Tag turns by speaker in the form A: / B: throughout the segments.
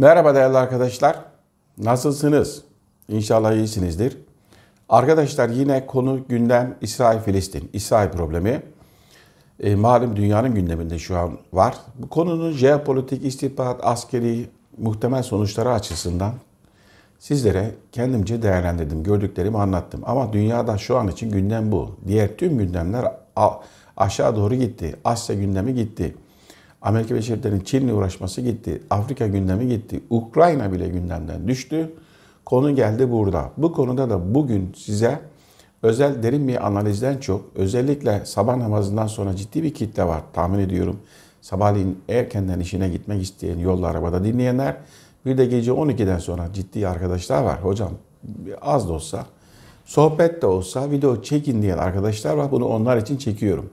A: Merhaba değerli arkadaşlar. Nasılsınız? İnşallah iyisinizdir. Arkadaşlar yine konu gündem İsrail-Filistin, İsrail problemi. E, malum dünyanın gündeminde şu an var. Bu konunun jeopolitik, istihbarat, askeri muhtemel sonuçları açısından sizlere kendimce değerlendirdim, gördüklerimi anlattım. Ama dünyada şu an için gündem bu. Diğer tüm gündemler aşağı doğru gitti. Asya gündemi gitti. Amerika Birleşik Devletleri'nin Çin'le uğraşması gitti. Afrika gündemi gitti. Ukrayna bile gündemden düştü. Konu geldi burada. Bu konuda da bugün size özel derin bir analizden çok özellikle sabah namazından sonra ciddi bir kitle var tahmin ediyorum. Sabahleyin erkenden işine gitmek isteyen yolda arabada dinleyenler bir de gece 12'den sonra ciddi arkadaşlar var. Hocam az da olsa sohbet de olsa video çekin diyen arkadaşlar var. Bunu onlar için çekiyorum.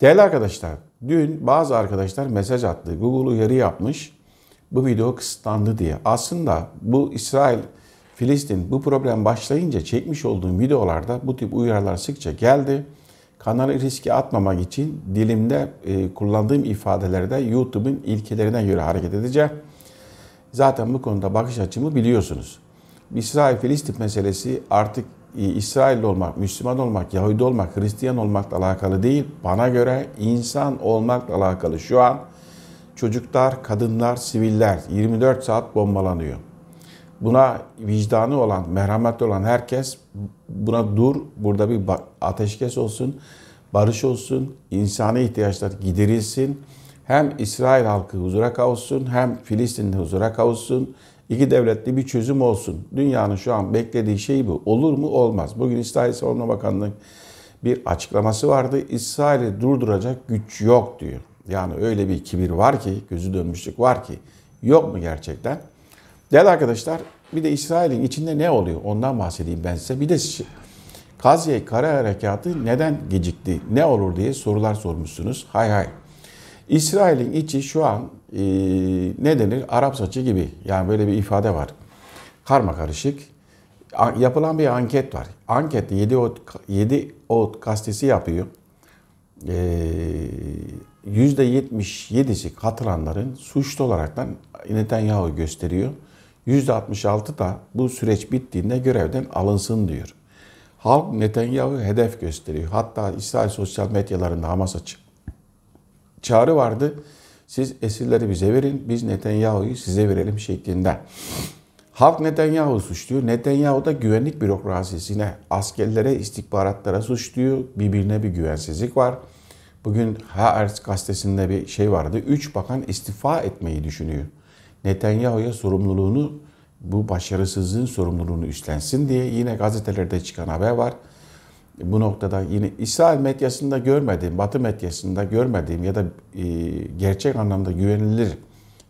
A: Değerli arkadaşlar Dün bazı arkadaşlar mesaj attı. Google uyarı yapmış. Bu video kısıtlandı diye. Aslında bu İsrail, Filistin bu problem başlayınca çekmiş olduğum videolarda bu tip uyarılar sıkça geldi. Kanalı riske atmamak için dilimde e, kullandığım ifadelerde YouTube'un ilkelerine göre hareket edeceğim. Zaten bu konuda bakış açımı biliyorsunuz. İsrail-Filistin meselesi artık İsrail olmak, Müslüman olmak, Yahudi olmak, Hristiyan olmakla alakalı değil. Bana göre insan olmakla alakalı. Şu an çocuklar, kadınlar, siviller 24 saat bombalanıyor. Buna vicdanı olan, merhametli olan herkes buna dur, burada bir ateşkes olsun, barış olsun, insani ihtiyaçlar giderilsin. Hem İsrail halkı huzura kavuşsun, hem Filistinli huzura kavuşsun iki devletli bir çözüm olsun. Dünyanın şu an beklediği şey bu. Olur mu? Olmaz. Bugün İsrail Savunma Bakanlığı bir açıklaması vardı. İsrail'i durduracak güç yok diyor. Yani öyle bir kibir var ki, gözü dönmüşlük var ki. Yok mu gerçekten? Değerli arkadaşlar, bir de İsrail'in içinde ne oluyor? Ondan bahsedeyim ben size. Bir de Gazze Kara Harekatı neden gecikti? Ne olur diye sorular sormuşsunuz. Hay hay. İsrail'in içi şu an ee, ne denir? Arap saçı gibi. Yani böyle bir ifade var. Karma karışık. Yapılan bir anket var. Ankette 7 ot, 7 ot gazetesi yapıyor. E, ee, %77'si katılanların suçlu olaraktan Netanyahu gösteriyor. %66 da bu süreç bittiğinde görevden alınsın diyor. Halk Netanyahu hedef gösteriyor. Hatta İsrail sosyal medyalarında Hamas'a çağrı vardı. Siz esirleri bize verin, biz Netanyahu'yu size verelim şeklinde. Halk Netanyahu suçluyor. Netanyahu da güvenlik bürokrasisine, askerlere, istihbaratlara suçluyor. Birbirine bir güvensizlik var. Bugün Haaretz gazetesinde bir şey vardı. Üç bakan istifa etmeyi düşünüyor. Netanyahu'ya sorumluluğunu, bu başarısızlığın sorumluluğunu üstlensin diye yine gazetelerde çıkan haber var. E, bu noktada yine İsrail medyasında görmediğim, Batı medyasında görmediğim ya da e, gerçek anlamda güvenilir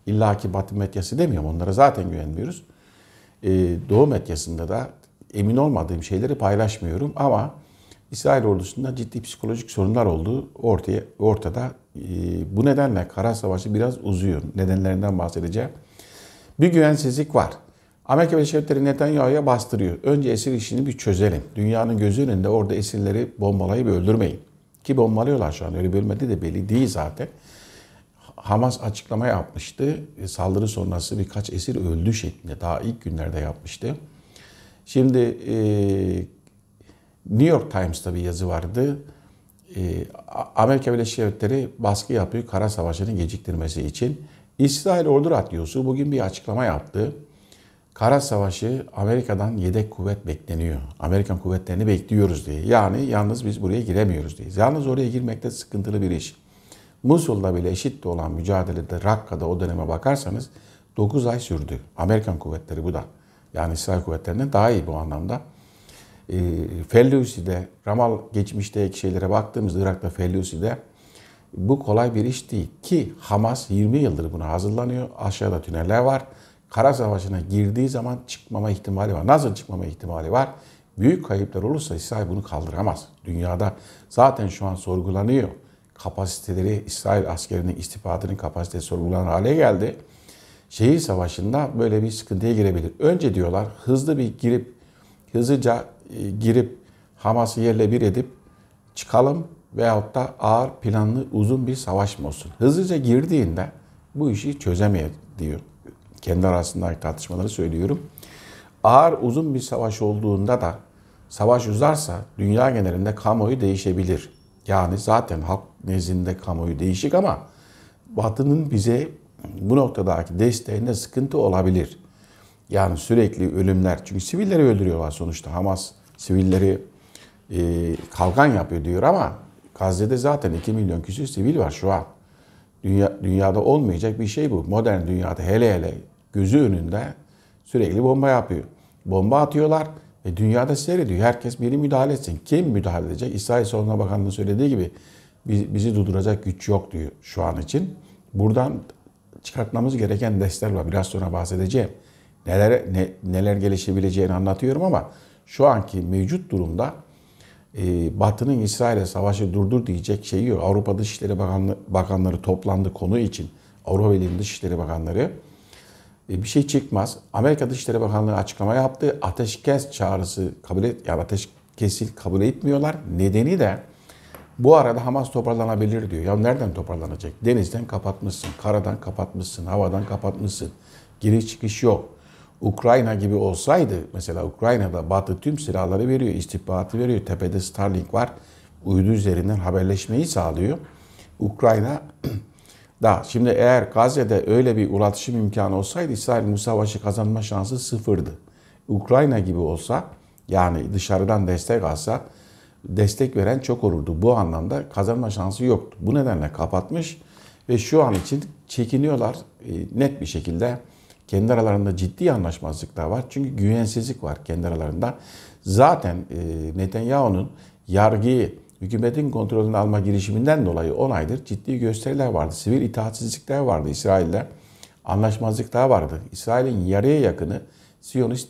A: illaki Batı medyası demiyorum. Onlara zaten güvenmiyoruz. E, Doğu medyasında da emin olmadığım şeyleri paylaşmıyorum ama İsrail ordusunda ciddi psikolojik sorunlar olduğu ortaya ortada. bu nedenle Kara Savaşı biraz uzuyor. Nedenlerinden bahsedeceğim. Bir güvensizlik var. Amerika Birleşik Devletleri Netanyahu'ya bastırıyor. Önce esir işini bir çözelim. Dünyanın gözü önünde orada esirleri bombalayıp öldürmeyin. Ki bombalıyorlar şu an. Öyle bölmedi de belli değil zaten. Hamas açıklama yapmıştı. E, saldırı sonrası birkaç esir öldü şeklinde. Daha ilk günlerde yapmıştı. Şimdi e, New York Times'ta bir yazı vardı. E, Amerika Birleşik Devletleri baskı yapıyor Kara Savaşı'nın geciktirmesi için. İsrail Ordu Radyosu bugün bir açıklama yaptı. Kara Savaşı Amerika'dan yedek kuvvet bekleniyor. Amerikan kuvvetlerini bekliyoruz diye. Yani yalnız biz buraya giremiyoruz diye. Yalnız oraya girmekte sıkıntılı bir iş. Musul'da bile eşit de olan mücadelede Rakka'da o döneme bakarsanız 9 ay sürdü. Amerikan kuvvetleri bu da. Yani İsrail kuvvetlerinden daha iyi bu anlamda. E, ee, Fellusi'de, Ramal geçmişteki şeylere baktığımızda Irak'ta Fellusi'de bu kolay bir iş değil ki Hamas 20 yıldır buna hazırlanıyor. Aşağıda tüneller var kara savaşına girdiği zaman çıkmama ihtimali var. Nasıl çıkmama ihtimali var? Büyük kayıplar olursa İsrail bunu kaldıramaz. Dünyada zaten şu an sorgulanıyor. Kapasiteleri, İsrail askerinin istihbaratının kapasitesi sorgulanan hale geldi. Şehir savaşında böyle bir sıkıntıya girebilir. Önce diyorlar hızlı bir girip, hızlıca e, girip Hamas'ı yerle bir edip çıkalım veyahut da ağır planlı uzun bir savaş mı olsun? Hızlıca girdiğinde bu işi çözemeyiz diyor kendi arasındaki tartışmaları söylüyorum. Ağır uzun bir savaş olduğunda da savaş uzarsa dünya genelinde kamuoyu değişebilir. Yani zaten halk nezdinde kamuoyu değişik ama Batı'nın bize bu noktadaki desteğinde sıkıntı olabilir. Yani sürekli ölümler. Çünkü sivilleri öldürüyorlar sonuçta. Hamas sivilleri e, kalkan yapıyor diyor ama Gazze'de zaten 2 milyon küsür sivil var şu an. Dünya, dünyada olmayacak bir şey bu. Modern dünyada hele hele gözü önünde sürekli bomba yapıyor. Bomba atıyorlar ve dünyada seyrediyor. Herkes biri müdahale etsin. Kim müdahale edecek? İsrail Savunma Bakanlığı söylediği gibi bizi durduracak güç yok diyor şu an için. Buradan çıkartmamız gereken dersler var. Biraz sonra bahsedeceğim. Neler ne, neler gelişebileceğini anlatıyorum ama şu anki mevcut durumda e, Batı'nın İsrail'e savaşı durdur diyecek şeyi yok. Avrupa Dışişleri Bakanlı, Bakanları toplandı konu için. Avrupa Birliği Dışişleri Bakanları e, bir şey çıkmaz. Amerika Dışişleri Bakanlığı açıklama yaptı. Ateşkes çağrısı kabul et, ya yani ateşkesi kabul etmiyorlar. Nedeni de bu arada Hamas toparlanabilir diyor. Ya nereden toparlanacak? Denizden kapatmışsın, karadan kapatmışsın, havadan kapatmışsın. Giriş çıkış yok. Ukrayna gibi olsaydı mesela Ukrayna'da Batı tüm silahları veriyor, istihbaratı veriyor. Tepede Starlink var. Uydu üzerinden haberleşmeyi sağlıyor. Ukrayna Da şimdi eğer Gazze'de öyle bir ulaşım imkanı olsaydı İsrail bu savaşı kazanma şansı sıfırdı. Ukrayna gibi olsa yani dışarıdan destek alsa destek veren çok olurdu. Bu anlamda kazanma şansı yoktu. Bu nedenle kapatmış ve şu an için çekiniyorlar e, net bir şekilde. Kendi aralarında ciddi anlaşmazlıklar var. Çünkü güvensizlik var kendi aralarında. Zaten e, Netanyahu'nun yargıyı hükümetin kontrolünü alma girişiminden dolayı 10 aydır ciddi gösteriler vardı. Sivil itaatsizlikler vardı İsrail'le. Anlaşmazlıklar vardı. İsrail'in yarıya yakını Siyonist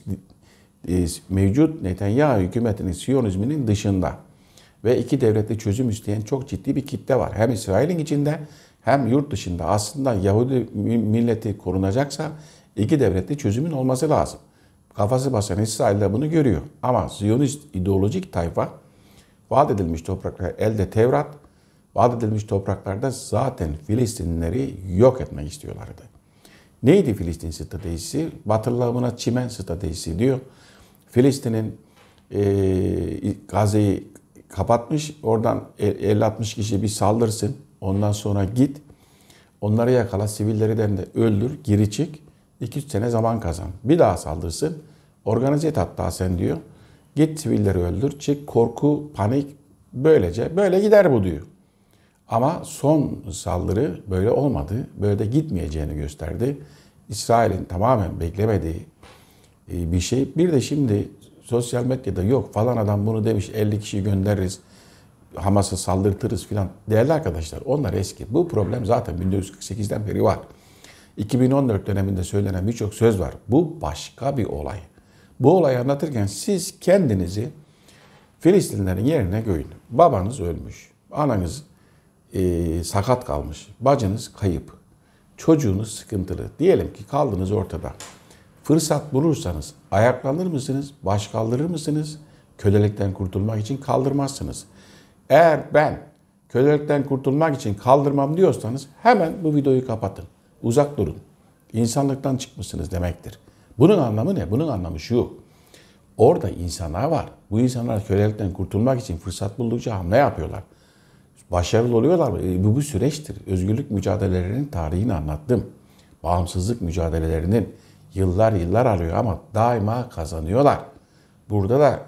A: e, mevcut Netanyahu hükümetinin Siyonizminin dışında ve iki devletli çözüm isteyen çok ciddi bir kitle var. Hem İsrail'in içinde hem yurt dışında aslında Yahudi milleti korunacaksa iki devletli çözümün olması lazım. Kafası basan İsrail de bunu görüyor. Ama Siyonist ideolojik tayfa vaat edilmiş topraklar elde Tevrat, vaat edilmiş topraklarda zaten Filistinleri yok etmek istiyorlardı. Neydi Filistin stratejisi? Batılılar çimen stratejisi diyor. Filistin'in e, Gazze'yi kapatmış, oradan 50-60 kişi bir saldırsın, ondan sonra git, onları yakala, sivilleri de öldür, giri çık, 2-3 sene zaman kazan. Bir daha saldırsın, organize et hatta sen diyor. Git sivilleri öldür, çık korku, panik böylece böyle gider bu diyor. Ama son saldırı böyle olmadı. Böyle de gitmeyeceğini gösterdi. İsrail'in tamamen beklemediği e, bir şey. Bir de şimdi sosyal medyada yok falan adam bunu demiş 50 kişi göndeririz. Haması saldırtırız filan. Değerli arkadaşlar onlar eski. Bu problem zaten 1948'den beri var. 2014 döneminde söylenen birçok söz var. Bu başka bir olay. Bu olayı anlatırken siz kendinizi Filistinlerin yerine koyun. Babanız ölmüş, ananız e, sakat kalmış, bacınız kayıp, çocuğunuz sıkıntılı. Diyelim ki kaldınız ortada. Fırsat bulursanız ayaklanır mısınız, baş kaldırır mısınız? Kölelikten kurtulmak için kaldırmazsınız. Eğer ben kölelikten kurtulmak için kaldırmam diyorsanız hemen bu videoyu kapatın. Uzak durun. İnsanlıktan çıkmışsınız demektir. Bunun anlamı ne? Bunun anlamı şu. Orada insanlar var. Bu insanlar kölelikten kurtulmak için fırsat buldukça hamle yapıyorlar. Başarılı oluyorlar. E, bu bir süreçtir. Özgürlük mücadelelerinin tarihini anlattım. Bağımsızlık mücadelelerinin yıllar yıllar alıyor ama daima kazanıyorlar. Burada da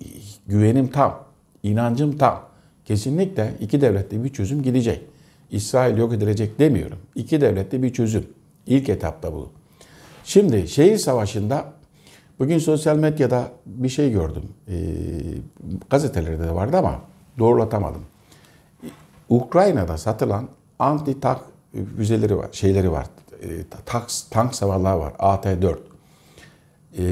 A: e, güvenim tam, inancım tam. Kesinlikle iki devletli bir çözüm gidecek. İsrail yok edilecek demiyorum. İki devletli bir çözüm. İlk etapta bu. Şimdi şehir savaşında bugün sosyal medyada bir şey gördüm. E, gazetelerde de vardı ama doğrulatamadım. Ukrayna'da satılan anti tank füzeleri var, şeyleri var. E, tank, tank savarları var. AT-4. E, ee,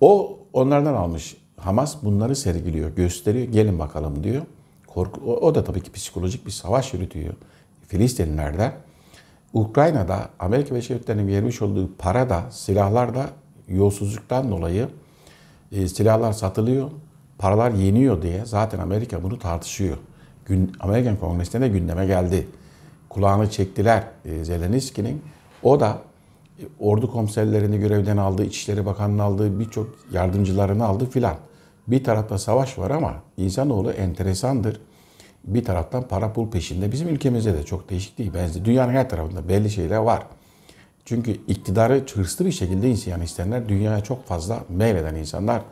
A: o onlardan almış Hamas bunları sergiliyor, gösteriyor. Gelin bakalım diyor. Korku, o, o da tabii ki psikolojik bir savaş yürütüyor Filistinlilerde. Ukrayna'da Amerika Birleşik Devletleri'nin vermiş olduğu para da silahlar da yolsuzluktan dolayı e, silahlar satılıyor, paralar yeniyor diye zaten Amerika bunu tartışıyor. Gün, Amerikan Kongresi'nde de gündeme geldi. Kulağını çektiler e, Zelenski'nin. O da e, ordu komiserlerini görevden aldı, İçişleri bakanını aldı, birçok yardımcılarını aldı filan. Bir tarafta savaş var ama insanoğlu enteresandır bir taraftan para pul peşinde. Bizim ülkemizde de çok değişik değil. Benzi dünyanın her tarafında belli şeyler var. Çünkü iktidarı hırslı bir şekilde isyan isteyenler, dünyaya çok fazla meyleden insanlar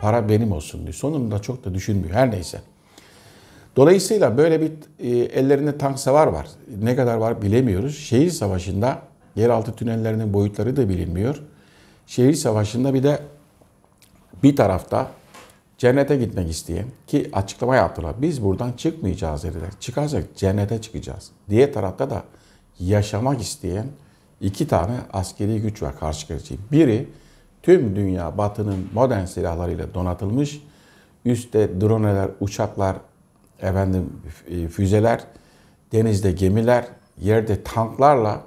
A: para benim olsun diyor. Sonunda çok da düşünmüyor. Her neyse. Dolayısıyla böyle bir e, ellerinde tank savar var. Ne kadar var bilemiyoruz. Şehir savaşında yeraltı tünellerinin boyutları da bilinmiyor. Şehir savaşında bir de bir tarafta Cennete gitmek isteyen ki açıklama yaptılar. Biz buradan çıkmayacağız dediler. Çıkarsak cennete çıkacağız. Diğer tarafta da yaşamak isteyen iki tane askeri güç var karşı karşıya. Biri tüm dünya batının modern silahlarıyla donatılmış. Üste droneler, uçaklar, efendim e, füzeler, denizde gemiler, yerde tanklarla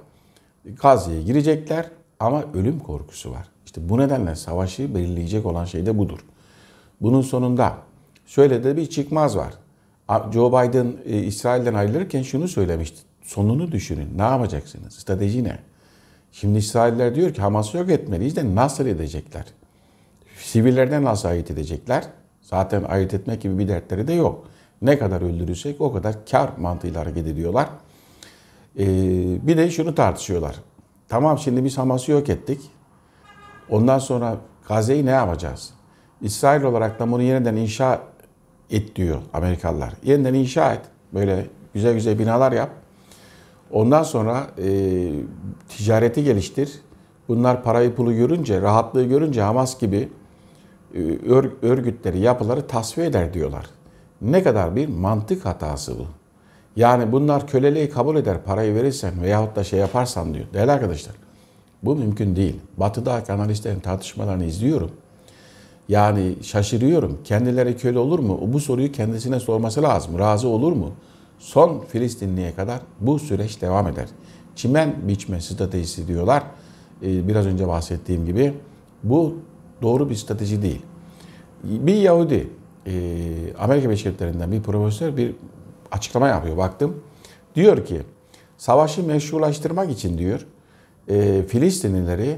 A: Gazze'ye girecekler ama ölüm korkusu var. İşte bu nedenle savaşı belirleyecek olan şey de budur. Bunun sonunda şöyle de bir çıkmaz var. Joe Biden e, İsrail'den ayrılırken şunu söylemişti. Sonunu düşünün. Ne yapacaksınız? Strateji ne? Şimdi İsrailler diyor ki Hamas'ı yok etmeliyiz de nasıl edecekler? Sivillerden nasıl ayırt edecekler? Zaten ayırt etmek gibi bir dertleri de yok. Ne kadar öldürürsek o kadar kar mantığıyla hareket ediyorlar. Ee, bir de şunu tartışıyorlar. Tamam şimdi biz Hamas'ı yok ettik. Ondan sonra Gazze'yi ne yapacağız? İsrail olarak da bunu yeniden inşa et diyor Amerikalılar. Yeniden inşa et. Böyle güzel güzel binalar yap. Ondan sonra e, ticareti geliştir. Bunlar parayı pulu görünce, rahatlığı görünce Hamas gibi e, örgütleri, yapıları tasfiye eder diyorlar. Ne kadar bir mantık hatası bu. Yani bunlar köleliği kabul eder parayı verirsen veyahut da şey yaparsan diyor. Değerli arkadaşlar bu mümkün değil. Batı'da analizlerin tartışmalarını izliyorum. Yani şaşırıyorum. Kendileri köle olur mu? Bu soruyu kendisine sorması lazım. Razı olur mu? Son Filistinli'ye kadar bu süreç devam eder. Çimen biçme stratejisi diyorlar. Ee, biraz önce bahsettiğim gibi bu doğru bir strateji değil. Bir Yahudi e, Amerika Birleşik Devletleri'nden bir profesör bir açıklama yapıyor. Baktım. Diyor ki savaşı meşrulaştırmak için diyor e, Filistinlileri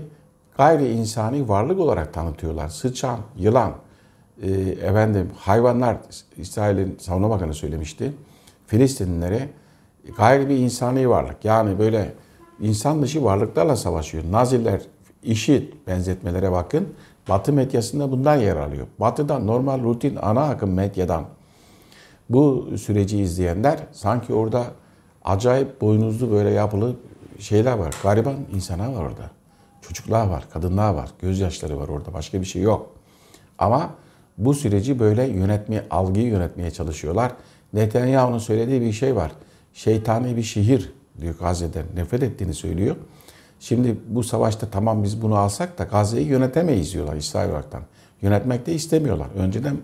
A: gayri insani varlık olarak tanıtıyorlar. Sıçan, yılan, e, efendim hayvanlar İsrail'in savunma bakanı söylemişti. Filistinlilere gayri bir insani varlık. Yani böyle insan dışı varlıklarla savaşıyor. Naziler, işit benzetmelere bakın. Batı medyasında bundan yer alıyor. Batı'dan normal rutin ana akım medyadan bu süreci izleyenler sanki orada acayip boynuzlu böyle yapılı şeyler var. Gariban insana var orada. Çocuklar var, kadınlar var, gözyaşları var orada. Başka bir şey yok. Ama bu süreci böyle yönetmeye, algıyı yönetmeye çalışıyorlar. Netanyahu'nun söylediği bir şey var. Şeytani bir şehir diyor Gazze'den nefret ettiğini söylüyor. Şimdi bu savaşta tamam biz bunu alsak da Gazze'yi yönetemeyiz diyorlar İsrail olaraktan. Yönetmek de istemiyorlar. Önceden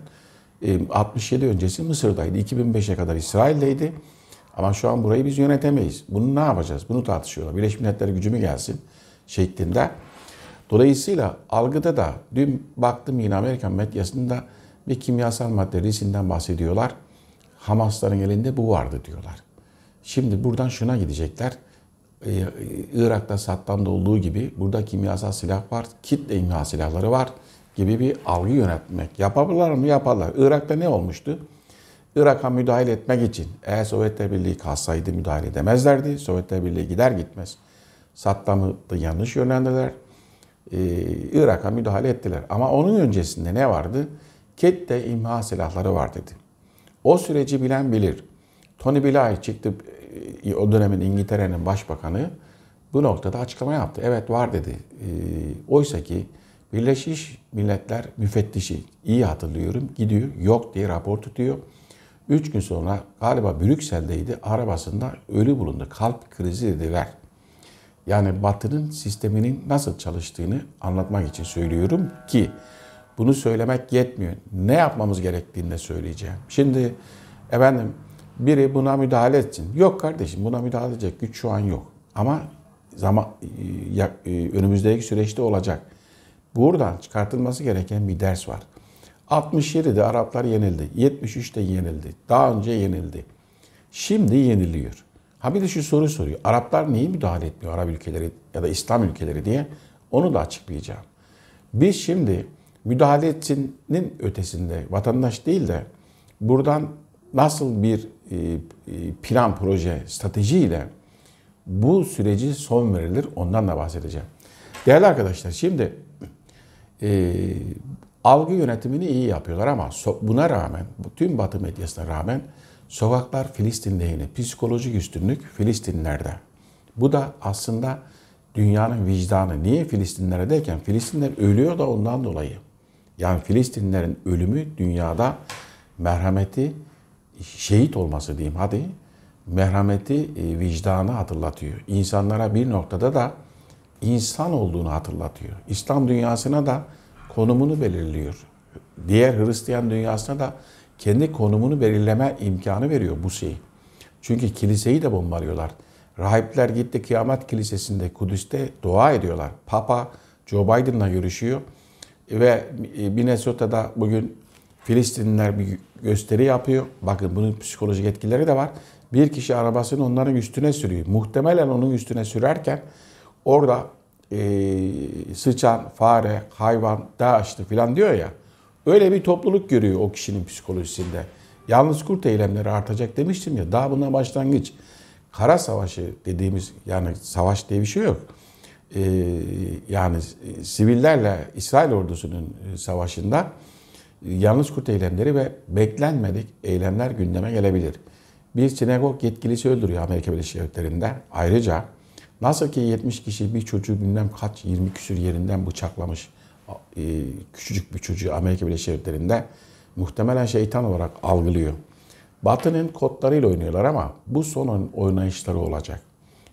A: 67 e, öncesi Mısır'daydı. 2005'e kadar İsrail'deydi. Ama şu an burayı biz yönetemeyiz. Bunu ne yapacağız? Bunu tartışıyorlar. Birleşmiş Milletler gücü mü gelsin? şeklinde. Dolayısıyla algıda da dün baktım yine Amerikan medyasında bir kimyasal madde risinden bahsediyorlar. Hamasların elinde bu vardı diyorlar. Şimdi buradan şuna gidecekler. Ee, Irak'ta Saddam'da olduğu gibi burada kimyasal silah var, kitle imha silahları var gibi bir algı yönetmek. Yapabilirler mi? Yaparlar. Irak'ta ne olmuştu? Irak'a müdahale etmek için eğer Sovyetler Birliği kalsaydı müdahale edemezlerdi. Sovyetler Birliği gider gitmez Saddam'ı da yanlış yönlendiler. Ee, Irak'a müdahale ettiler. Ama onun öncesinde ne vardı? Kette imha silahları var dedi. O süreci bilen bilir. Tony Blair çıktı e, o dönemin İngiltere'nin başbakanı bu noktada açıklama yaptı. Evet var dedi. E, oysa ki Birleşmiş Milletler müfettişi iyi hatırlıyorum gidiyor yok diye rapor tutuyor. Üç gün sonra galiba Brüksel'deydi arabasında ölü bulundu. Kalp krizi dediler. Yani Batı'nın sisteminin nasıl çalıştığını anlatmak için söylüyorum ki bunu söylemek yetmiyor. Ne yapmamız gerektiğini de söyleyeceğim. Şimdi efendim biri buna müdahale etsin. Yok kardeşim buna müdahale edecek güç şu an yok. Ama zaman e, önümüzdeki süreçte olacak. Buradan çıkartılması gereken bir ders var. 67'de Araplar yenildi. 73'te yenildi. Daha önce yenildi. Şimdi yeniliyor. Ha bir de şu soru soruyor. Araplar niye müdahale etmiyor Arap ülkeleri ya da İslam ülkeleri diye onu da açıklayacağım. Biz şimdi müdahale etsinin ötesinde vatandaş değil de buradan nasıl bir e, e, plan, proje, stratejiyle bu süreci son verilir ondan da bahsedeceğim. Değerli arkadaşlar şimdi e, algı yönetimini iyi yapıyorlar ama buna rağmen, tüm batı medyasına rağmen Sovaklar Filistin'de yine psikolojik üstünlük Filistinlerde. Bu da aslında dünyanın vicdanı. Niye Filistinlere derken Filistinler ölüyor da ondan dolayı. Yani Filistinlerin ölümü dünyada merhameti, şehit olması diyeyim hadi, merhameti, e, vicdanı hatırlatıyor. İnsanlara bir noktada da insan olduğunu hatırlatıyor. İslam dünyasına da konumunu belirliyor. Diğer Hristiyan dünyasına da kendi konumunu belirleme imkanı veriyor bu şey. Çünkü kiliseyi de bombalıyorlar. Rahipler gitti Kıyamet Kilisesi'nde Kudüs'te dua ediyorlar. Papa Joe Biden'la görüşüyor ve e, Minnesota'da bugün Filistinliler bir gösteri yapıyor. Bakın bunun psikolojik etkileri de var. Bir kişi arabasını onların üstüne sürüyor. Muhtemelen onun üstüne sürerken orada e, sıçan, fare, hayvan, daştı filan diyor ya. Öyle bir topluluk görüyor o kişinin psikolojisinde. Yalnız kurt eylemleri artacak demiştim ya daha buna başlangıç. Kara savaşı dediğimiz yani savaş diye bir şey yok. Ee, yani sivillerle İsrail ordusunun e, savaşında e, yalnız kurt eylemleri ve beklenmedik eylemler gündeme gelebilir. Bir sinagog yetkilisi öldürüyor Amerika Birleşik Devletleri'nde. Ayrıca nasıl ki 70 kişi bir çocuğu bilmem kaç 20 küsür yerinden bıçaklamış. E, küçücük bir çocuğu Amerika Birleşik Devletleri'nde muhtemelen şeytan olarak algılıyor. Batı'nın kodlarıyla oynuyorlar ama bu son oynayışları olacak.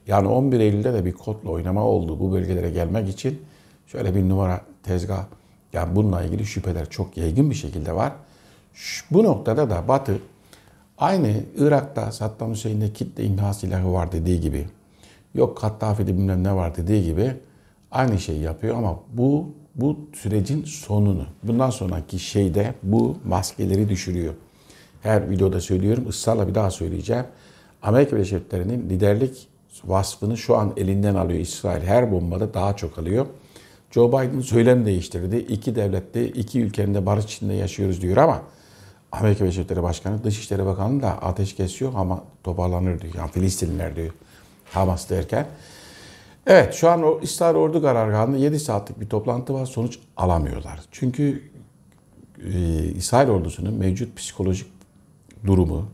A: Yani 11 Eylül'de de bir kodla oynama oldu bu bölgelere gelmek için. Şöyle bir numara tezgah yani bununla ilgili şüpheler çok yaygın bir şekilde var. Bu noktada da Batı aynı Irak'ta Saddam Hüseyin'de kitle imha silahı var dediği gibi yok Kattafi'de bilmem ne var dediği gibi aynı şeyi yapıyor ama bu bu sürecin sonunu. Bundan sonraki şeyde bu maskeleri düşürüyor. Her videoda söylüyorum, ısrarla bir daha söyleyeceğim. Amerika Birleşik Devletleri'nin liderlik vasfını şu an elinden alıyor İsrail. Her bombada daha çok alıyor. Joe Biden söylem değiştirdi. İki devlette, iki ülkenin de barış içinde yaşıyoruz diyor ama Amerika Birleşik Devletleri Başkanı, Dışişleri Bakanı da ateş kesiyor ama toparlanır diyor. Yani Filistinler diyor Hamas derken. Evet şu an İsrail Ordu Karargahı'nda 7 saatlik bir toplantı var. Sonuç alamıyorlar. Çünkü e, İsrail ordusunun mevcut psikolojik durumu,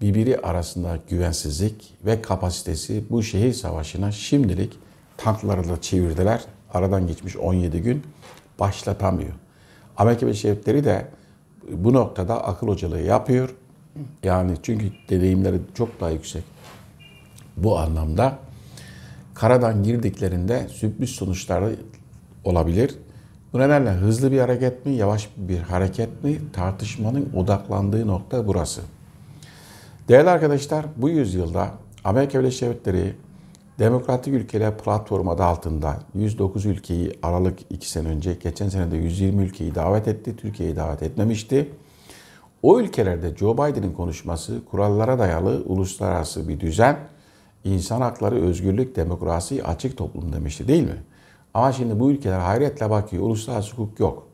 A: birbiri arasında güvensizlik ve kapasitesi bu şehir savaşına şimdilik tankları da çevirdiler. Aradan geçmiş 17 gün başlatamıyor. Amerika Birleşik de bu noktada akıl hocalığı yapıyor. Yani çünkü deneyimleri çok daha yüksek. Bu anlamda karadan girdiklerinde sürpriz sonuçları olabilir. Bu nedenle hızlı bir hareket mi, yavaş bir hareket mi tartışmanın odaklandığı nokta burası. Değerli arkadaşlar, bu yüzyılda Amerika Birleşik Devletleri Demokratik Ülkeler Platformu adı altında 109 ülkeyi Aralık 2 sene önce, geçen sene de 120 ülkeyi davet etti. Türkiye'yi davet etmemişti. O ülkelerde Joe Biden'in konuşması kurallara dayalı uluslararası bir düzen İnsan hakları, özgürlük, demokrasi açık toplum demişti değil mi? Ama şimdi bu ülkeler hayretle bakıyor. Uluslararası hukuk yok.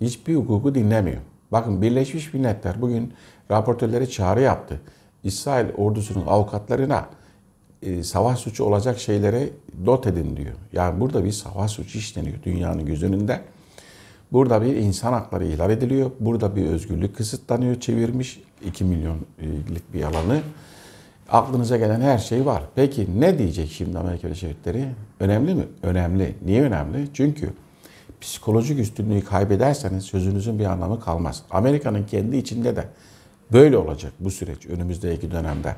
A: Hiçbir hukuku dinlemiyor. Bakın Birleşmiş Milletler bugün raportörleri çağrı yaptı. İsrail ordusunun avukatlarına e, savaş suçu olacak şeylere not edin diyor. Yani burada bir savaş suçu işleniyor dünyanın göz önünde. Burada bir insan hakları ihlal ediliyor. Burada bir özgürlük kısıtlanıyor. Çevirmiş 2 milyonlik bir alanı. Aklınıza gelen her şey var. Peki ne diyecek şimdi Amerika Birleşik Devletleri? Önemli mi? Önemli. Niye önemli? Çünkü psikolojik üstünlüğü kaybederseniz sözünüzün bir anlamı kalmaz. Amerika'nın kendi içinde de böyle olacak bu süreç önümüzdeki dönemde.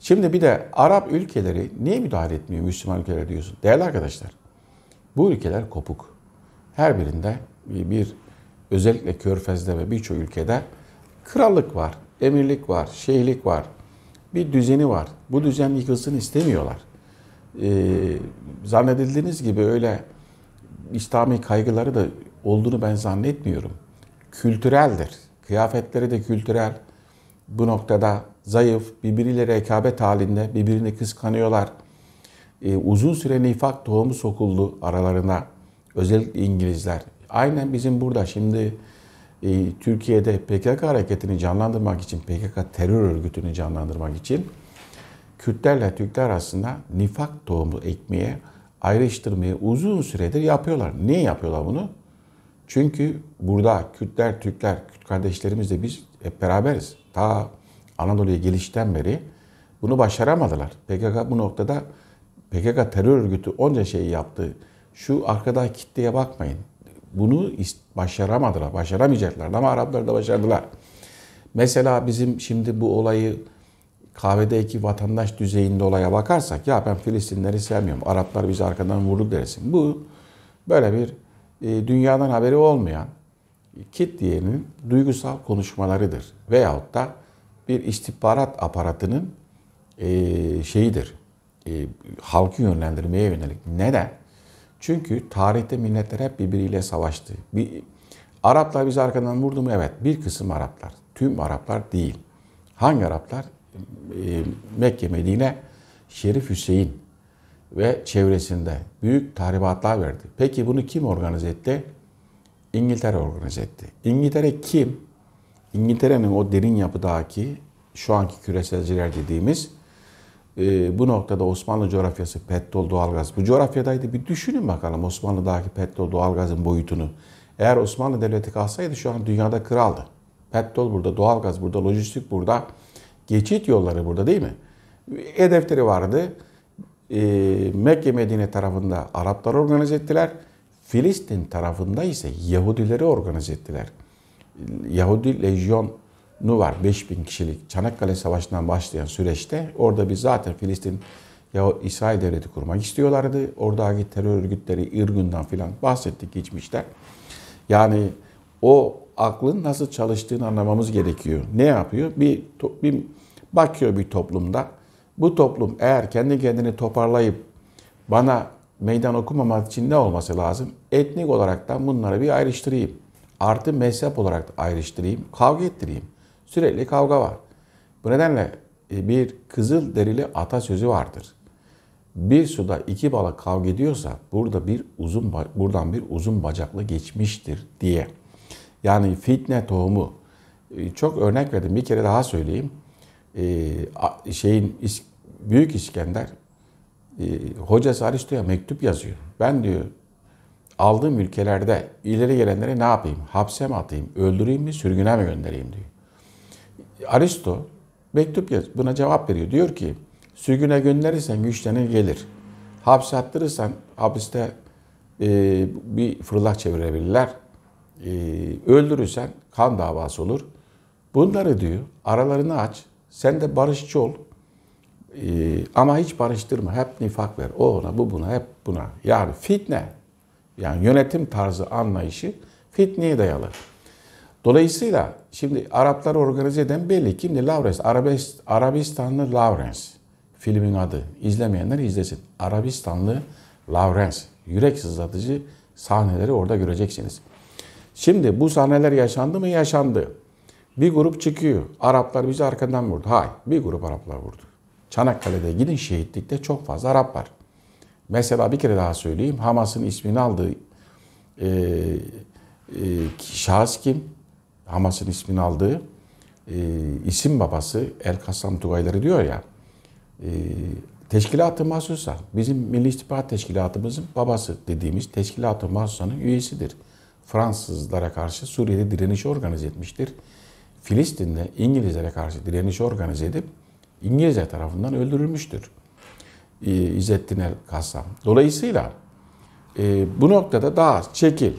A: Şimdi bir de Arap ülkeleri niye müdahale etmiyor Müslüman ülkeler diyorsun? Değerli arkadaşlar, bu ülkeler kopuk. Her birinde bir özellikle Körfez'de ve birçok ülkede krallık var, emirlik var, şeyhlik var, bir düzeni var. Bu düzen yıkılsın istemiyorlar. Ee, zannedildiğiniz gibi öyle İslami kaygıları da olduğunu ben zannetmiyorum. Kültüreldir. Kıyafetleri de kültürel. Bu noktada zayıf, birbiriyle rekabet halinde, birbirini kıskanıyorlar. Ee, uzun süre nifak tohumu sokuldu aralarına. Özellikle İngilizler. Aynen bizim burada şimdi ee, Türkiye'de PKK hareketini canlandırmak için, PKK terör örgütünü canlandırmak için Kürtlerle Türkler arasında nifak doğumlu ekmeğe ayrıştırmayı uzun süredir yapıyorlar. Niye yapıyorlar bunu? Çünkü burada Kürtler, Türkler, Kürt kardeşlerimizle biz hep beraberiz. Ta Anadolu'ya gelişten beri bunu başaramadılar. PKK bu noktada PKK terör örgütü onca şeyi yaptı. Şu arkada kitleye bakmayın bunu başaramadılar, başaramayacaklardı ama Araplar da başardılar. Mesela bizim şimdi bu olayı kahvedeki vatandaş düzeyinde olaya bakarsak ya ben Filistinleri sevmiyorum, Araplar bizi arkadan vurdu dersin. Bu böyle bir e, dünyadan haberi olmayan kitleyenin duygusal konuşmalarıdır. Veyahut da bir istihbarat aparatının e, şeyidir, e, halkı yönlendirmeye yönelik. Neden? Çünkü tarihte milletler hep birbiriyle savaştı. Bir, Araplar bizi arkadan vurdu mu? Evet. Bir kısım Araplar. Tüm Araplar değil. Hangi Araplar? E, Mekke, Medine, Şerif Hüseyin ve çevresinde büyük tahribatlar verdi. Peki bunu kim organize etti? İngiltere organize etti. İngiltere kim? İngiltere'nin o derin yapıdaki şu anki küreselciler dediğimiz ee, bu noktada Osmanlı coğrafyası petrol doğalgaz bu coğrafyadaydı. Bir düşünün bakalım Osmanlı'daki petrol doğalgazın boyutunu. Eğer Osmanlı Devleti kalsaydı şu an dünyada kraldı. Petrol burada, doğalgaz burada, lojistik burada, geçit yolları burada değil mi? Hedefleri e, vardı. E, Mekke Medine tarafında Araplar organize ettiler. Filistin tarafında ise Yahudileri organize ettiler. Yahudi lejyon nu var. 5000 kişilik Çanakkale Savaşı'ndan başlayan süreçte orada biz zaten Filistin ya İsrail devleti kurmak istiyorlardı. Oradaki terör örgütleri Irgun'dan filan bahsettik geçmişler. Yani o aklın nasıl çalıştığını anlamamız gerekiyor. Ne yapıyor? Bir, bir bakıyor bir toplumda. Bu toplum eğer kendi kendini toparlayıp bana meydan okumamak için ne olması lazım? Etnik olarak da bunları bir ayrıştırayım. Artı mezhep olarak ayrıştırayım, kavga ettireyim. Sürekli kavga var. Bu nedenle e, bir kızıl derili atasözü vardır. Bir suda iki balık kavga ediyorsa burada bir uzun buradan bir uzun bacaklı geçmiştir diye. Yani fitne tohumu. E, çok örnek verdim. Bir kere daha söyleyeyim. E, şeyin Büyük İskender hocası Aristo'ya mektup yazıyor. Ben diyor aldığım ülkelerde ileri gelenlere ne yapayım? Hapse mi atayım? Öldüreyim mi? Sürgüne mi göndereyim diyor. Aristo mektup yaz. Buna cevap veriyor. Diyor ki sürgüne gönderirsen güçlenir gelir. Hapse attırırsan hapiste e, bir fırlak çevirebilirler. E, öldürürsen kan davası olur. Bunları diyor aralarını aç. Sen de barışçı ol. E, ama hiç barıştırma. Hep nifak ver. O ona bu buna hep buna. Yani fitne. Yani yönetim tarzı anlayışı fitneye dayalı. Dolayısıyla şimdi Arapları organize eden belli. Kimdi? Lawrence. Arabist, Arabistanlı Lawrence. Filmin adı. İzlemeyenler izlesin. Arabistanlı Lawrence. Yürek sızlatıcı sahneleri orada göreceksiniz. Şimdi bu sahneler yaşandı mı? Yaşandı. Bir grup çıkıyor. Araplar bizi arkadan vurdu. Hayır. Bir grup Araplar vurdu. Çanakkale'de gidin şehitlikte çok fazla Arap var. Mesela bir kere daha söyleyeyim. Hamas'ın ismini aldığı e, e, şahıs kim? Hamas'ın ismini aldığı e, isim babası El Kassam Tugayları diyor ya e, Teşkilat-ı Mahsusa bizim Milli İstihbarat Teşkilatımızın babası dediğimiz Teşkilat-ı Mahsusa'nın üyesidir. Fransızlara karşı Suriye'de direniş organize etmiştir. Filistin'de İngilizlere karşı direniş organize edip İngilizler tarafından öldürülmüştür. E, İzzettin El Kassam. Dolayısıyla e, bu noktada daha çekil.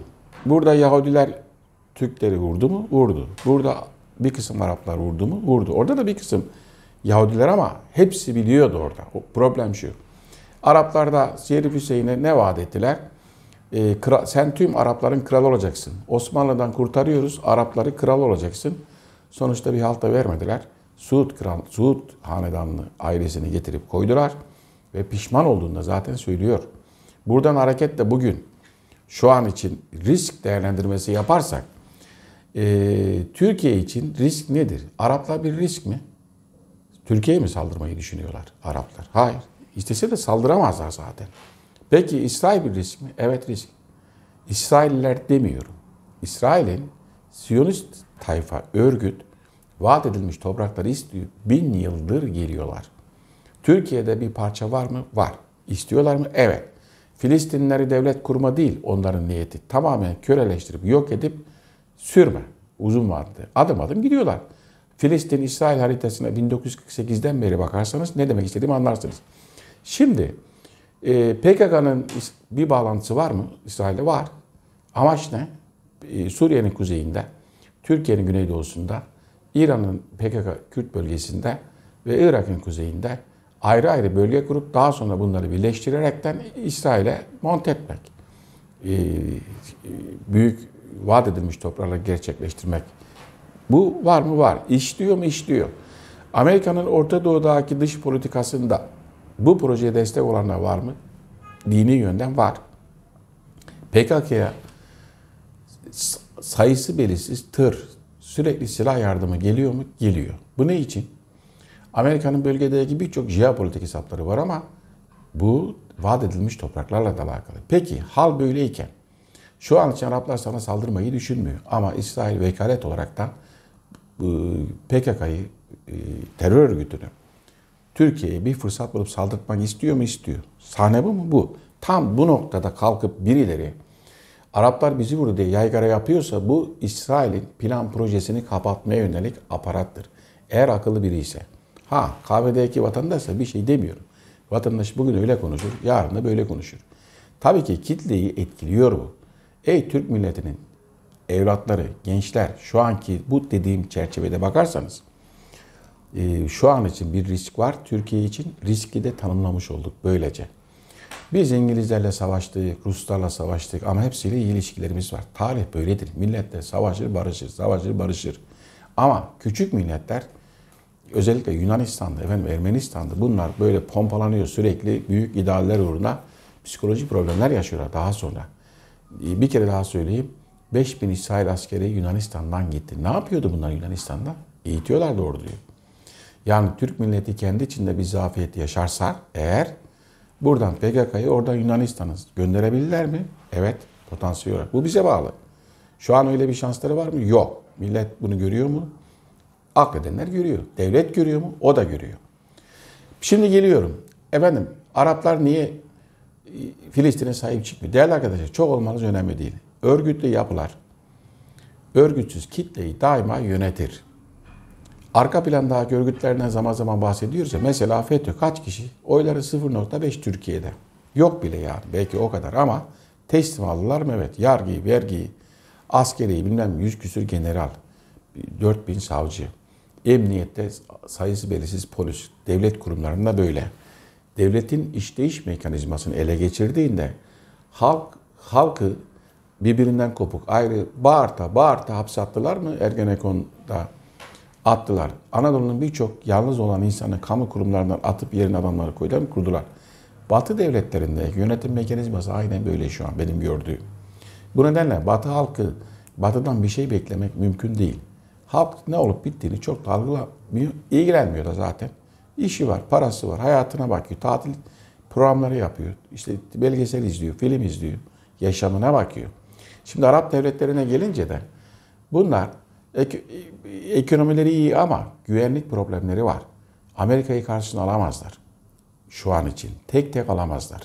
A: Burada Yahudiler Türkleri vurdu mu? Vurdu. Burada bir kısım Araplar vurdu mu? Vurdu. Orada da bir kısım Yahudiler ama hepsi biliyordu orada. O problem şu. Araplar da Şerif Hüseyin'e ne vaat ettiler? E, kral, sen tüm Arapların kralı olacaksın. Osmanlı'dan kurtarıyoruz, Arapları kral olacaksın. Sonuçta bir halta vermediler. Suud, kral, Suud hanedanlı ailesini getirip koydular. Ve pişman olduğunda zaten söylüyor. Buradan hareketle bugün şu an için risk değerlendirmesi yaparsak e, Türkiye için risk nedir? Araplar bir risk mi? Türkiye'ye mi saldırmayı düşünüyorlar Araplar? Hayır. İstese de saldıramazlar zaten. Peki İsrail bir risk mi? Evet risk. İsrailler demiyorum. İsrail'in Siyonist tayfa, örgüt vaat edilmiş toprakları istiyor. Bin yıldır geliyorlar. Türkiye'de bir parça var mı? Var. İstiyorlar mı? Evet. Filistinleri devlet kurma değil onların niyeti. Tamamen köreleştirip, yok edip sürme. Uzun vardı Adım adım gidiyorlar. Filistin-İsrail haritasına 1948'den beri bakarsanız ne demek istediğimi anlarsınız. Şimdi e, PKK'nın bir bağlantısı var mı? İsrail'de var. Amaç ne? E, Suriye'nin kuzeyinde, Türkiye'nin güneydoğusunda, İran'ın PKK Kürt bölgesinde ve Irak'ın kuzeyinde ayrı ayrı bölge kurup daha sonra bunları birleştirerekten İsrail'e monte etmek. E, e büyük vaat edilmiş toprağıyla gerçekleştirmek. Bu var mı? Var. İşliyor mu? İşliyor. Amerika'nın Orta Doğu'daki dış politikasında bu projeye destek olanlar var mı? Dini yönden var. PKK'ya sayısı belirsiz tır, sürekli silah yardımı geliyor mu? Geliyor. Bu ne için? Amerika'nın bölgedeki birçok jeopolitik hesapları var ama bu vaat edilmiş topraklarla da alakalı. Peki hal böyleyken şu an için Araplar sana saldırmayı düşünmüyor. Ama İsrail vekalet olarak da e, PKK'yı, e, terör örgütünü Türkiye'ye bir fırsat bulup saldırtmak istiyor mu? istiyor. Sahne bu mu? Bu. Tam bu noktada kalkıp birileri Araplar bizi vurdu diye yaygara yapıyorsa bu İsrail'in plan projesini kapatmaya yönelik aparattır. Eğer akıllı biri ise. Ha kahvedeki vatandaşsa bir şey demiyorum. Vatandaş bugün öyle konuşur, yarın da böyle konuşur. Tabii ki kitleyi etkiliyor bu. Ey Türk milletinin evlatları, gençler şu anki bu dediğim çerçevede bakarsanız e, şu an için bir risk var. Türkiye için riski de tanımlamış olduk böylece. Biz İngilizlerle savaştık, Ruslarla savaştık ama hepsiyle iyi ilişkilerimiz var. Tarih böyledir. Milletler savaşır, barışır, savaşır, barışır. Ama küçük milletler özellikle Yunanistan'da, efendim Ermenistan'da bunlar böyle pompalanıyor sürekli büyük idealler uğruna psikolojik problemler yaşıyorlar daha sonra. Ee, bir kere daha söyleyeyim. 5000 İsrail askeri Yunanistan'dan gitti. Ne yapıyordu bunlar Yunanistan'da? Eğitiyorlardı orduyu. Yani Türk milleti kendi içinde bir zafiyet yaşarsa eğer buradan PKK'yı oradan Yunanistan'a gönderebilirler mi? Evet potansiyel olarak. Bu bize bağlı. Şu an öyle bir şansları var mı? Yok. Millet bunu görüyor mu? Akledenler görüyor. Devlet görüyor mu? O da görüyor. Şimdi geliyorum. Efendim Araplar niye Filistin'e sahip çıkmıyor. Değerli arkadaşlar çok olmanız önemli değil. Örgütlü yapılar örgütsüz kitleyi daima yönetir. Arka plandaki örgütlerden zaman zaman bahsediyoruz ya mesela FETÖ kaç kişi? Oyları 0.5 Türkiye'de. Yok bile yani belki o kadar ama teslim aldılar mı? Evet yargıyı, vergiyi, askeri bilmem 100 küsür general, 4000 savcı, emniyette sayısı belirsiz polis, devlet kurumlarında böyle devletin işleyiş mekanizmasını ele geçirdiğinde halk halkı birbirinden kopuk ayrı bağırta bağırta hapse attılar mı Ergenekon'da attılar. Anadolu'nun birçok yalnız olan insanı kamu kurumlarından atıp yerine adamları koydular mı kurdular. Batı devletlerinde yönetim mekanizması aynen böyle şu an benim gördüğüm. Bu nedenle Batı halkı Batı'dan bir şey beklemek mümkün değil. Halk ne olup bittiğini çok dalgılamıyor, ilgilenmiyor da zaten. İşi var, parası var, hayatına bakıyor. Tatil programları yapıyor. işte belgesel izliyor, film izliyor. Yaşamına bakıyor. Şimdi Arap devletlerine gelince de bunlar ek ekonomileri iyi ama güvenlik problemleri var. Amerika'yı karşısına alamazlar. Şu an için. Tek tek alamazlar.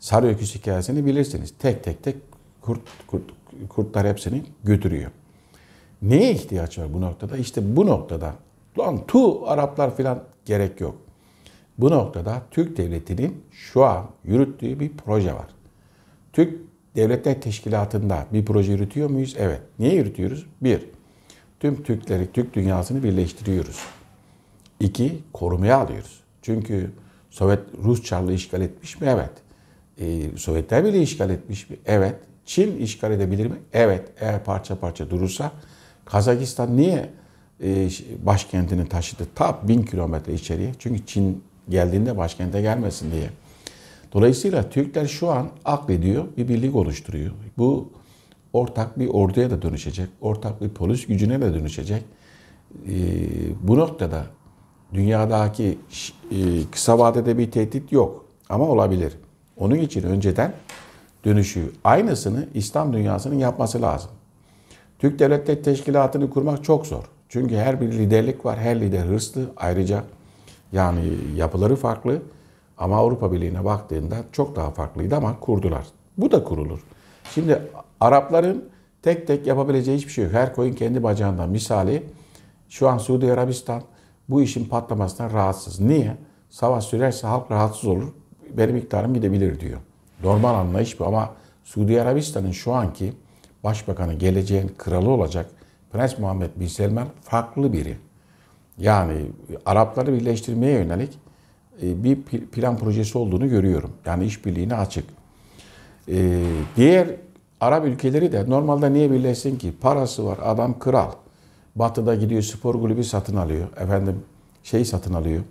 A: Sarı öküz hikayesini bilirsiniz. Tek tek tek kurt, kurt, kurtlar hepsini götürüyor. Neye ihtiyaç var bu noktada? İşte bu noktada. Lan tu Araplar filan gerek yok. Bu noktada Türk Devleti'nin şu an yürüttüğü bir proje var. Türk Devletler Teşkilatı'nda bir proje yürütüyor muyuz? Evet. Niye yürütüyoruz? Bir, tüm Türkleri, Türk dünyasını birleştiriyoruz. İki, korumaya alıyoruz. Çünkü Sovyet Rus Çarlığı işgal etmiş mi? Evet. Ee, Sovyetler bile işgal etmiş mi? Evet. Çin işgal edebilir mi? Evet. Eğer parça parça durursa Kazakistan niye e, başkentini taşıdı. Ta bin kilometre içeriye. Çünkü Çin geldiğinde başkente gelmesin diye. Dolayısıyla Türkler şu an aklediyor, bir birlik oluşturuyor. Bu ortak bir orduya da dönüşecek, ortak bir polis gücüne de dönüşecek. Ee, bu noktada dünyadaki e, kısa vadede bir tehdit yok ama olabilir. Onun için önceden dönüşü aynısını İslam dünyasının yapması lazım. Türk Devletleri Teşkilatı'nı kurmak çok zor. Çünkü her bir liderlik var. Her lider hırslı. Ayrıca yani yapıları farklı. Ama Avrupa Birliği'ne baktığında çok daha farklıydı ama kurdular. Bu da kurulur. Şimdi Arapların tek tek yapabileceği hiçbir şey yok. Her koyun kendi bacağından misali şu an Suudi Arabistan bu işin patlamasından rahatsız. Niye? Savaş sürerse halk rahatsız olur. Benim iktidarım gidebilir diyor. Normal anlayış bu ama Suudi Arabistan'ın şu anki başbakanı geleceğin kralı olacak Prens Muhammed Bin Selman farklı biri. Yani Arapları birleştirmeye yönelik e, bir plan projesi olduğunu görüyorum. Yani işbirliğine açık. E, diğer Arap ülkeleri de normalde niye birleşsin ki? Parası var, adam kral. Batı'da gidiyor spor kulübü satın alıyor. Efendim şey satın alıyor.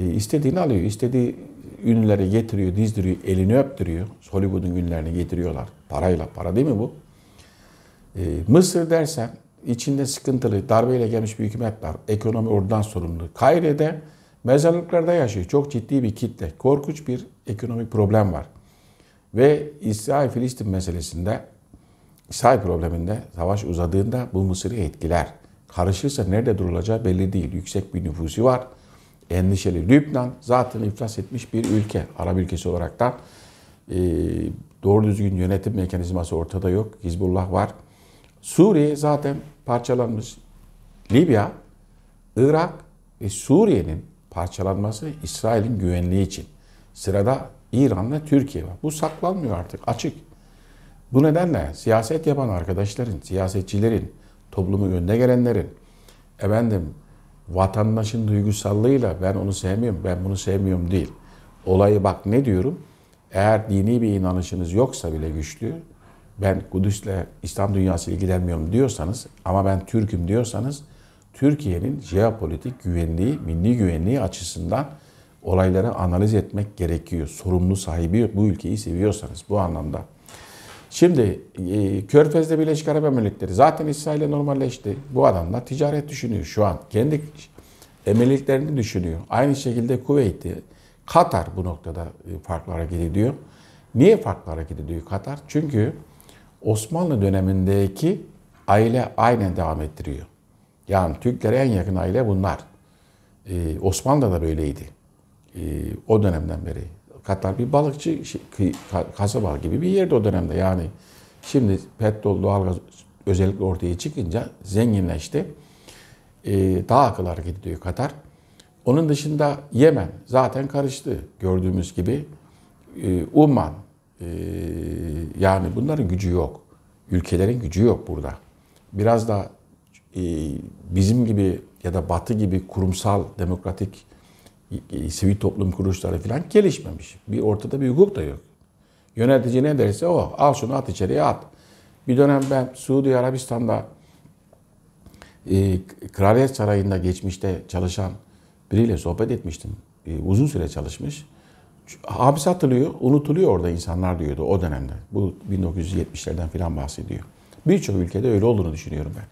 A: E, istediğini alıyor. İstediği ünlüleri getiriyor, dizdiriyor, elini öptürüyor. Hollywood'un ünlülerini getiriyorlar. Parayla. Para değil mi bu? Mısır dersen içinde sıkıntılı, darbeyle gelmiş bir hükümet var. Ekonomi oradan sorumlu. Kaire'de mezarlıklarda yaşıyor. Çok ciddi bir kitle. Korkunç bir ekonomik problem var. Ve İsrail-Filistin meselesinde, İsrail probleminde savaş uzadığında bu Mısır'ı etkiler. Karışırsa nerede durulacağı belli değil. Yüksek bir nüfusu var. Endişeli. Lübnan zaten iflas etmiş bir ülke. Arap ülkesi olarak da. Ee, doğru düzgün yönetim mekanizması ortada yok. Hizbullah var. Suriye zaten parçalanmış. Libya, Irak ve Suriye'nin parçalanması İsrail'in güvenliği için. Sırada İran'la Türkiye var. Bu saklanmıyor artık açık. Bu nedenle siyaset yapan arkadaşların, siyasetçilerin, toplumu önde gelenlerin, efendim vatandaşın duygusallığıyla ben onu sevmiyorum, ben bunu sevmiyorum değil. Olayı bak ne diyorum? Eğer dini bir inanışınız yoksa bile güçlü, ben Kudüs'le İslam dünyası ilgilenmiyorum diyorsanız ama ben Türk'üm diyorsanız Türkiye'nin jeopolitik güvenliği, milli güvenliği açısından olayları analiz etmek gerekiyor. Sorumlu sahibi bu ülkeyi seviyorsanız bu anlamda. Şimdi e, Körfez'de Birleşik Arap Emirlikleri zaten İsrail'e normalleşti. Bu adamlar ticaret düşünüyor şu an. Kendi emirliklerini düşünüyor. Aynı şekilde Kuveyt'i, Katar bu noktada e, farklı hareket Niye farklı hareket Katar? Çünkü Osmanlı dönemindeki aile aynen devam ettiriyor. Yani Türklere en yakın aile bunlar. Ee, Osmanlı'da da böyleydi. Ee, o dönemden beri. Katar bir balıkçı şey, kasaba gibi bir yerde o dönemde. Yani şimdi petrol, doğalgaz özellikle ortaya çıkınca zenginleşti. Ee, daha akıl hareket ediyor Katar. Onun dışında Yemen zaten karıştı gördüğümüz gibi. Ee, Umman ee, yani bunların gücü yok. Ülkelerin gücü yok burada. Biraz da e, bizim gibi ya da Batı gibi kurumsal, demokratik, e, sivil toplum kuruluşları falan gelişmemiş. Bir ortada bir hukuk da yok. Yönetici ne derse o. Al şunu at içeriye at. Bir dönem ben Suudi Arabistan'da e, Kraliyet Sarayı'nda geçmişte çalışan biriyle sohbet etmiştim. E, uzun süre çalışmış. Hapis atılıyor, unutuluyor orada insanlar diyordu o dönemde. Bu 1970'lerden filan bahsediyor. Birçok ülkede öyle olduğunu düşünüyorum ben.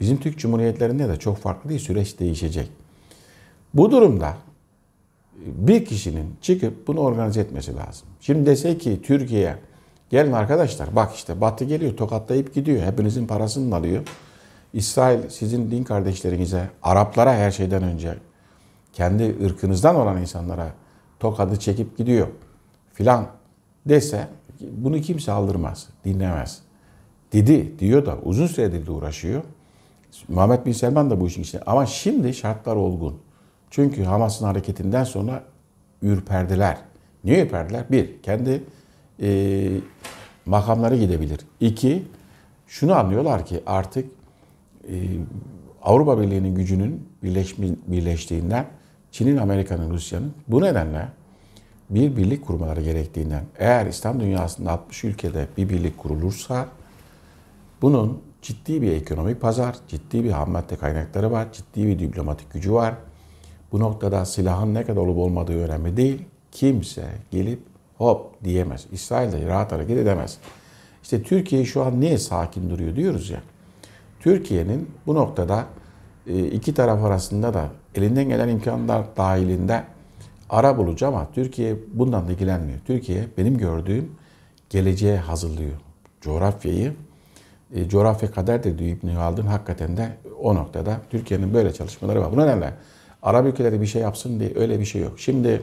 A: Bizim Türk Cumhuriyetlerinde de çok farklı değil, süreç değişecek. Bu durumda e, bir kişinin çıkıp bunu organize etmesi lazım. Şimdi dese ki Türkiye gelin arkadaşlar bak işte Batı geliyor tokatlayıp gidiyor. Hepinizin parasını alıyor. İsrail sizin din kardeşlerinize, Araplara her şeyden önce kendi ırkınızdan olan insanlara tokadı çekip gidiyor filan dese bunu kimse aldırmaz, dinlemez. Dedi diyor da uzun süredir de uğraşıyor. Muhammed Bin Selman da bu işin içinde. Ama şimdi şartlar olgun. Çünkü Hamas'ın hareketinden sonra ürperdiler. Niye ürperdiler? Bir, kendi e, makamları gidebilir. İki, şunu anlıyorlar ki artık e, Avrupa Birliği'nin gücünün birleşmi, birleştiğinden Çin'in, Amerika'nın, Rusya'nın. Bu nedenle bir birlik kurmaları gerektiğinden eğer İslam dünyasında 60 ülkede bir birlik kurulursa bunun ciddi bir ekonomik pazar, ciddi bir ham madde kaynakları var, ciddi bir diplomatik gücü var. Bu noktada silahın ne kadar olup olmadığı önemli değil. Kimse gelip hop diyemez. İsrail de rahat hareket edemez. İşte Türkiye şu an niye sakin duruyor diyoruz ya. Türkiye'nin bu noktada e, iki taraf arasında da elinden gelen imkanlar dahilinde ara bulucu ama Türkiye bundan da ilgilenmiyor. Türkiye benim gördüğüm geleceğe hazırlıyor. Coğrafyayı, e, coğrafya kader de diyor İbn Haldun hakikaten de o noktada Türkiye'nin böyle çalışmaları var. Bu nedenle Arap ülkeleri bir şey yapsın diye öyle bir şey yok. Şimdi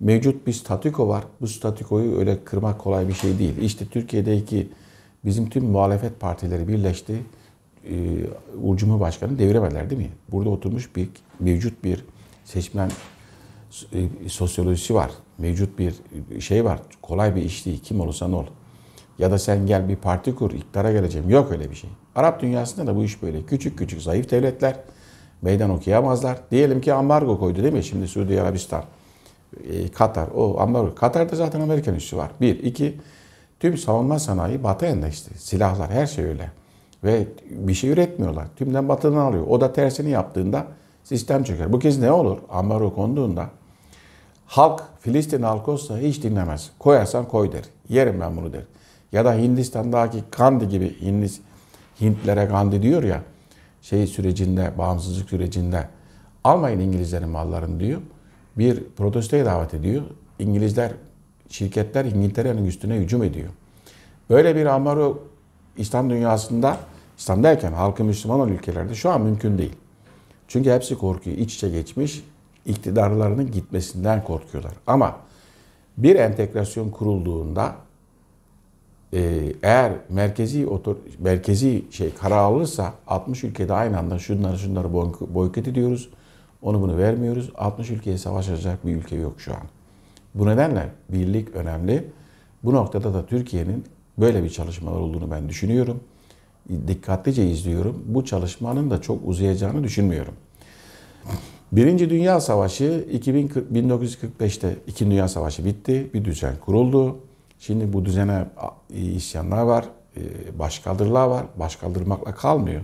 A: mevcut bir statüko var. Bu statükoyu öyle kırmak kolay bir şey değil. İşte Türkiye'deki bizim tüm muhalefet partileri birleşti e, Uğur Cumhurbaşkanı deviremediler değil mi? Burada oturmuş bir mevcut bir seçmen e, sosyolojisi var. Mevcut bir şey var. Kolay bir iş değil. Kim olursan ol. Ya da sen gel bir parti kur, iktidara geleceğim. Yok öyle bir şey. Arap dünyasında da bu iş böyle. Küçük küçük zayıf devletler meydan okuyamazlar. Diyelim ki ambargo koydu değil mi? Şimdi Suudi Arabistan, e, Katar. O ambargo. Katar'da zaten Amerikan üssü var. Bir. iki Tüm savunma sanayi batı endeksli. Silahlar her şey öyle. Ve bir şey üretmiyorlar. Tümden batıdan alıyor. O da tersini yaptığında sistem çöker. Bu kez ne olur? Ambargo konduğunda halk, Filistin halkı olsa hiç dinlemez. Koyarsan koy der. Yerim ben bunu der. Ya da Hindistan'daki Gandhi gibi Hindis, Hintlere Gandhi diyor ya şey sürecinde, bağımsızlık sürecinde almayın İngilizlerin mallarını diyor. Bir protestoya davet ediyor. İngilizler, şirketler İngiltere'nin üstüne hücum ediyor. Böyle bir amaro İslam dünyasında İslam derken halkı Müslüman olan ülkelerde şu an mümkün değil. Çünkü hepsi korkuyor. İç içe geçmiş iktidarlarının gitmesinden korkuyorlar. Ama bir entegrasyon kurulduğunda e, eğer merkezi otor merkezi şey karar alırsa 60 ülkede aynı anda şunları şunları boykot ediyoruz. Onu bunu vermiyoruz. 60 ülkeye savaş açacak bir ülke yok şu an. Bu nedenle birlik önemli. Bu noktada da Türkiye'nin böyle bir çalışmalar olduğunu ben düşünüyorum dikkatlice izliyorum. Bu çalışmanın da çok uzayacağını düşünmüyorum. Birinci Dünya Savaşı 1945'te İkinci Dünya Savaşı bitti. Bir düzen kuruldu. Şimdi bu düzene e, isyanlar var, e, başkaldırılar var. Başkaldırmakla kalmıyor.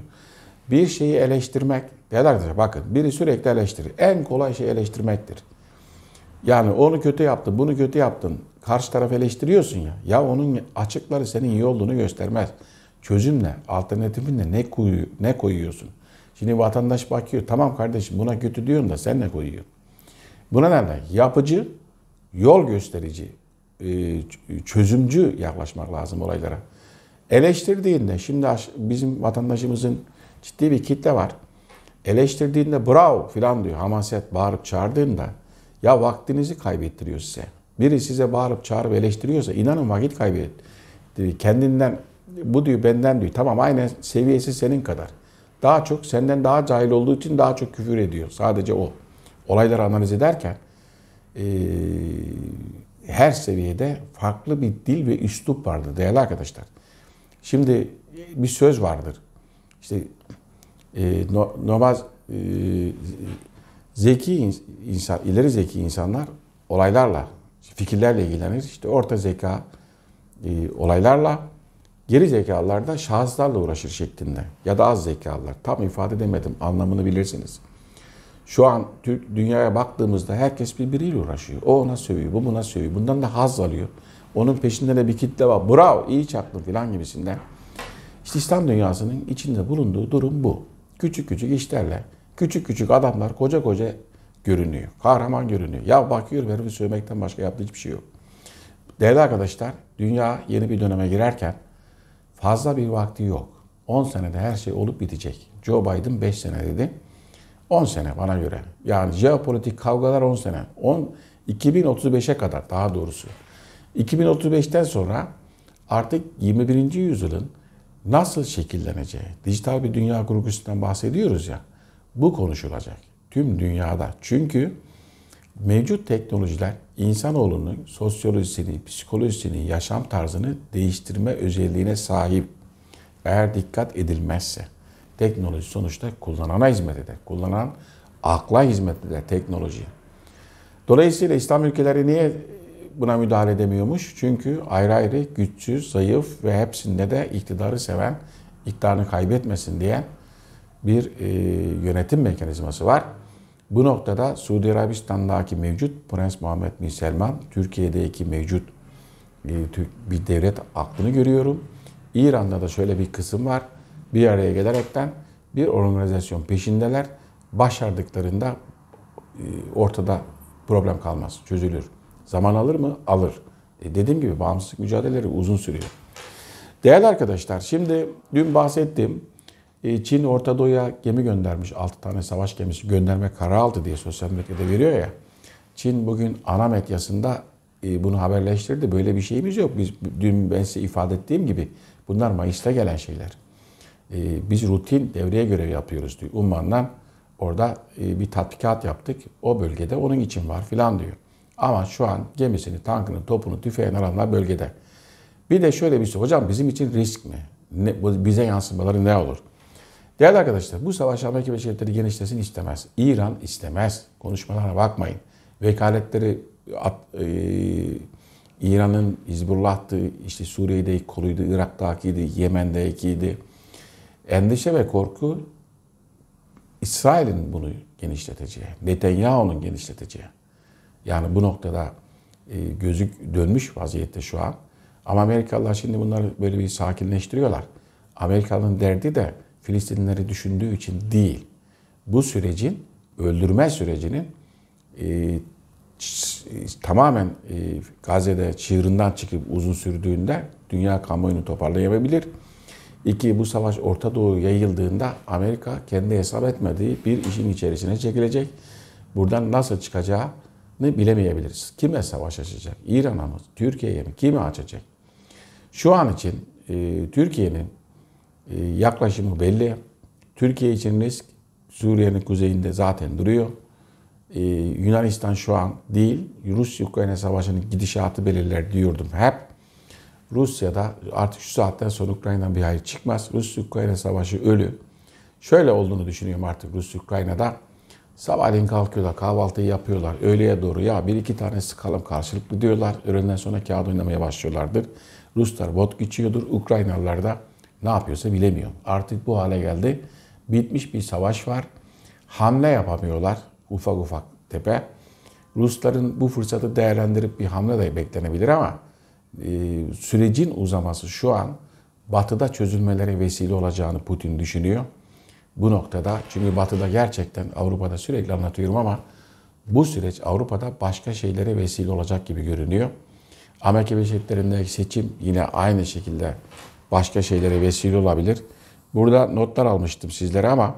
A: Bir şeyi eleştirmek, arkadaşlar bakın biri sürekli eleştirir. En kolay şey eleştirmektir. Yani onu kötü yaptın, bunu kötü yaptın. Karşı tarafı eleştiriyorsun ya. Ya onun açıkları senin iyi olduğunu göstermez çözümle, alternatifinle ne, koyu, ne koyuyorsun? Şimdi vatandaş bakıyor, tamam kardeşim buna kötü diyorsun da sen ne koyuyorsun? Buna nedenle yapıcı, yol gösterici, çözümcü yaklaşmak lazım olaylara. Eleştirdiğinde, şimdi bizim vatandaşımızın ciddi bir kitle var. Eleştirdiğinde bravo filan diyor, hamaset bağırıp çağırdığında ya vaktinizi kaybettiriyor size. Biri size bağırıp çağırıp eleştiriyorsa inanın vakit kaybeder. Kendinden bu diyor benden diyor. Tamam aynen seviyesi senin kadar. Daha çok senden daha cahil olduğu için daha çok küfür ediyor. Sadece o. Olayları analiz ederken e, her seviyede farklı bir dil ve üslup vardır değerli arkadaşlar. Şimdi bir söz vardır. İşte e, no, nomaz e, zeki insan, ileri zeki insanlar olaylarla, fikirlerle ilgilenir. İşte orta zeka e, olaylarla, Geri zekalılar da şahıslarla uğraşır şeklinde ya da az zekalılar. Tam ifade edemedim anlamını bilirsiniz. Şu an dünyaya baktığımızda herkes birbiriyle uğraşıyor. O ona sövüyor, bu buna sövüyor. Bundan da haz alıyor. Onun peşinde de bir kitle var. Bravo, iyi çaktın filan gibisinden. İşte İslam dünyasının içinde bulunduğu durum bu. Küçük küçük işlerle, küçük küçük adamlar koca koca görünüyor. Kahraman görünüyor. Ya bakıyor herifi sövmekten başka yaptığı hiçbir şey yok. Değerli arkadaşlar, dünya yeni bir döneme girerken Fazla bir vakti yok. 10 senede her şey olup bitecek. Joe Biden 5 sene dedi. 10 sene bana göre. Yani jeopolitik kavgalar 10 sene. 10 2035'e kadar daha doğrusu. 2035'ten sonra artık 21. yüzyılın nasıl şekilleneceği, dijital bir dünya kurgusundan bahsediyoruz ya, bu konuşulacak tüm dünyada. Çünkü mevcut teknolojiler insanoğlunun sosyolojisini, psikolojisini, yaşam tarzını değiştirme özelliğine sahip. Eğer dikkat edilmezse teknoloji sonuçta kullanana hizmet eder. Kullanan akla hizmet eder teknoloji. Dolayısıyla İslam ülkeleri niye buna müdahale edemiyormuş? Çünkü ayrı ayrı güçsüz, zayıf ve hepsinde de iktidarı seven, iktidarını kaybetmesin diyen bir e, yönetim mekanizması var. Bu noktada Suudi Arabistan'daki mevcut Prens Muhammed Bin Selman, Türkiye'deki mevcut e, bir devlet aklını görüyorum. İran'da da şöyle bir kısım var. Bir araya gelerekten bir organizasyon peşindeler. Başardıklarında e, ortada problem kalmaz, çözülür. Zaman alır mı? Alır. E dediğim gibi bağımsızlık mücadeleleri uzun sürüyor. Değerli arkadaşlar, şimdi dün bahsettiğim e, Çin Orta Doğu'ya gemi göndermiş. 6 tane savaş gemisi gönderme kararı aldı diye sosyal medyada veriyor ya. Çin bugün ana medyasında e, bunu haberleştirdi. Böyle bir şeyimiz yok. Biz dün ben size ifade ettiğim gibi bunlar Mayıs'ta gelen şeyler. E, biz rutin devreye göre yapıyoruz diyor. Umman'dan orada bir tatbikat yaptık. O bölgede onun için var filan diyor. Ama şu an gemisini, tankını, topunu, tüfeğini alanlar bölgede. Bir de şöyle bir şey. Hocam bizim için risk mi? Ne, bize yansımaları ne olur? Değerli arkadaşlar bu savaş Amerika Birleşik Devletleri genişlesin istemez. İran istemez. Konuşmalara bakmayın. Vekaletleri e, İran'ın Hizbullah'tı, işte Suriye'deki koluydu, Irak'takiydi, Yemen'dekiydi. Endişe ve korku İsrail'in bunu genişleteceği, Netanyahu'nun genişleteceği. Yani bu noktada e, gözük dönmüş vaziyette şu an. Ama Amerikalılar şimdi bunları böyle bir sakinleştiriyorlar. Amerika'nın derdi de Filistinlileri düşündüğü için değil. Bu sürecin, öldürme sürecinin e, tamamen e, Gazze'de çığırından çıkıp uzun sürdüğünde dünya kamuoyunu toparlayamayabilir. İki, bu savaş Orta Doğu yayıldığında Amerika kendi hesap etmediği bir işin içerisine çekilecek. Buradan nasıl çıkacağını bilemeyebiliriz. Kime savaş açacak? İran'a mı? Türkiye'ye mi? Kimi açacak? Şu an için e, Türkiye'nin ee, yaklaşımı belli. Türkiye için risk Suriye'nin kuzeyinde zaten duruyor. Ee, Yunanistan şu an değil, Rusya-Ukrayna savaşının gidişatı belirler diyordum hep. Rusya'da artık şu saatten sonra Ukrayna'dan bir hayır çıkmaz. Rus-Ukrayna savaşı ölü. Şöyle olduğunu düşünüyorum artık Rus-Ukrayna'da. Sabahleyin kalkıyorlar, kahvaltıyı yapıyorlar. Öğleye doğru ya bir iki tane sıkalım karşılıklı diyorlar. Öğleden sonra kağıt oynamaya başlıyorlardır. Ruslar bot geçiyordur Ukraynalılar da ne yapıyorsa bilemiyor. Artık bu hale geldi. Bitmiş bir savaş var. Hamle yapamıyorlar ufak ufak tepe. Rusların bu fırsatı değerlendirip bir hamle de beklenebilir ama e, sürecin uzaması şu an batıda çözülmelere vesile olacağını Putin düşünüyor. Bu noktada çünkü batıda gerçekten Avrupa'da sürekli anlatıyorum ama bu süreç Avrupa'da başka şeylere vesile olacak gibi görünüyor. Amerika Birleşik Devletleri'ndeki seçim yine aynı şekilde başka şeylere vesile olabilir. Burada notlar almıştım sizlere ama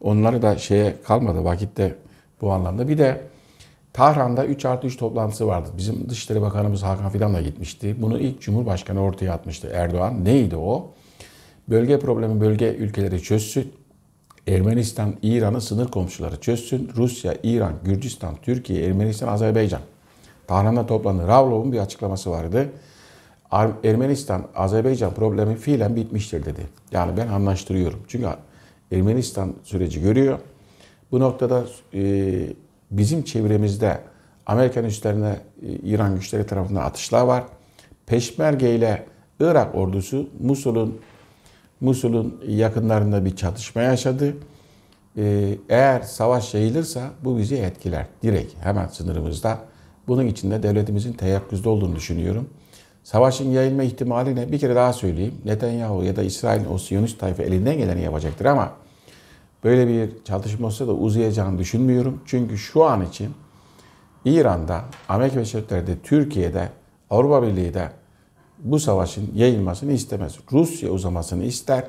A: onları da şeye kalmadı vakitte bu anlamda. Bir de Tahran'da 3 artı 3 toplantısı vardı. Bizim Dışişleri Bakanımız Hakan Fidan'la gitmişti. Bunu ilk Cumhurbaşkanı ortaya atmıştı Erdoğan. Neydi o? Bölge problemi bölge ülkeleri çözsün. Ermenistan, İran'ın sınır komşuları çözsün. Rusya, İran, Gürcistan, Türkiye, Ermenistan, Azerbaycan. Tahran'da toplandı. Ravlov'un bir açıklaması vardı. Ermenistan, Azerbaycan problemi fiilen bitmiştir dedi. Yani ben anlaştırıyorum. Çünkü Ermenistan süreci görüyor. Bu noktada e, bizim çevremizde Amerikan güçlerine, e, İran güçleri tarafından atışlar var. Peşmerge ile Irak ordusu Musul'un Musul'un yakınlarında bir çatışma yaşadı. E, eğer savaş yayılırsa bu bizi etkiler direkt hemen sınırımızda. Bunun için de devletimizin teyakkuzda olduğunu düşünüyorum. Savaşın yayılma ihtimali ne? bir kere daha söyleyeyim. Netanyahu ya da İsrail o Siyonist tayfa elinden geleni yapacaktır ama böyle bir çatışma olsa da uzayacağını düşünmüyorum. Çünkü şu an için İran'da, Amerika ve Türkiye'de, Avrupa Birliği'de bu savaşın yayılmasını istemez. Rusya uzamasını ister,